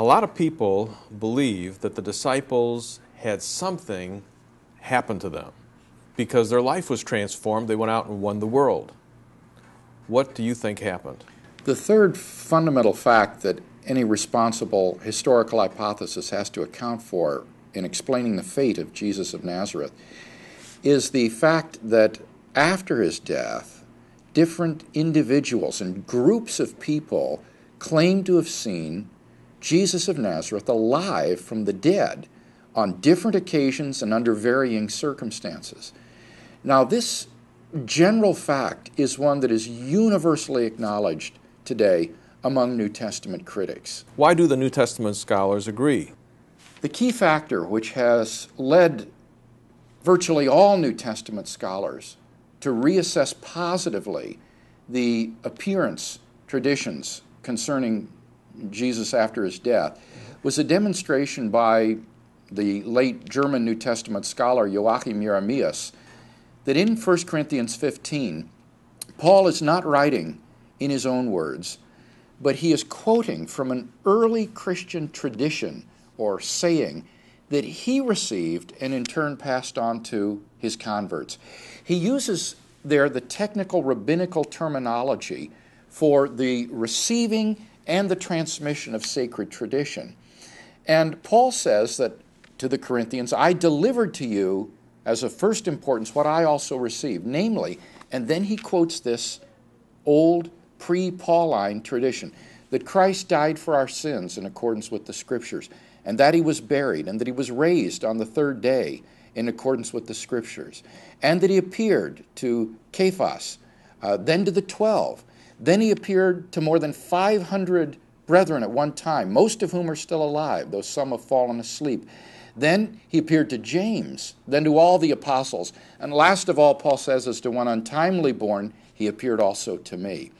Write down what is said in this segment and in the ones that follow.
A lot of people believe that the disciples had something happen to them because their life was transformed. They went out and won the world. What do you think happened? The third fundamental fact that any responsible historical hypothesis has to account for in explaining the fate of Jesus of Nazareth is the fact that after his death, different individuals and groups of people claim to have seen Jesus of Nazareth alive from the dead on different occasions and under varying circumstances. Now, this general fact is one that is universally acknowledged today among New Testament critics. Why do the New Testament scholars agree? The key factor which has led virtually all New Testament scholars to reassess positively the appearance traditions concerning Jesus after his death, was a demonstration by the late German New Testament scholar Joachim Jeremias that in 1 Corinthians 15, Paul is not writing in his own words, but he is quoting from an early Christian tradition or saying that he received and in turn passed on to his converts. He uses there the technical rabbinical terminology for the receiving and the transmission of sacred tradition. And Paul says that to the Corinthians, I delivered to you as of first importance what I also received, namely, and then he quotes this old pre Pauline tradition that Christ died for our sins in accordance with the Scriptures, and that he was buried, and that he was raised on the third day in accordance with the Scriptures, and that he appeared to Cephas, uh, then to the Twelve, then he appeared to more than 500 brethren at one time, most of whom are still alive, though some have fallen asleep. Then he appeared to James, then to all the apostles. And last of all, Paul says, as to one untimely born, he appeared also to me.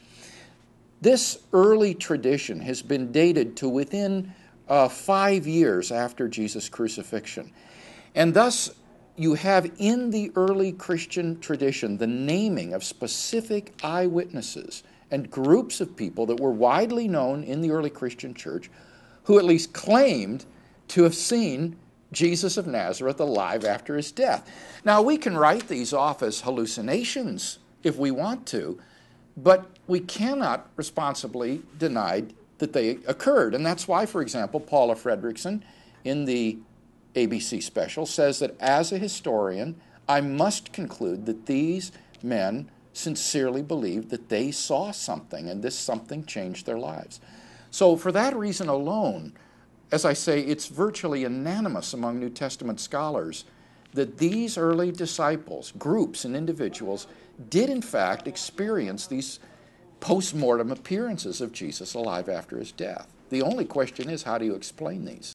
This early tradition has been dated to within uh, five years after Jesus' crucifixion. And thus, you have in the early Christian tradition the naming of specific eyewitnesses and groups of people that were widely known in the early Christian church who at least claimed to have seen Jesus of Nazareth alive after his death. Now, we can write these off as hallucinations if we want to, but we cannot responsibly deny that they occurred. And that's why, for example, Paula Fredrickson in the ABC special says that as a historian, I must conclude that these men sincerely believed that they saw something and this something changed their lives. So, for that reason alone, as I say, it's virtually unanimous among New Testament scholars that these early disciples, groups, and individuals did in fact experience these post mortem appearances of Jesus alive after his death. The only question is how do you explain these?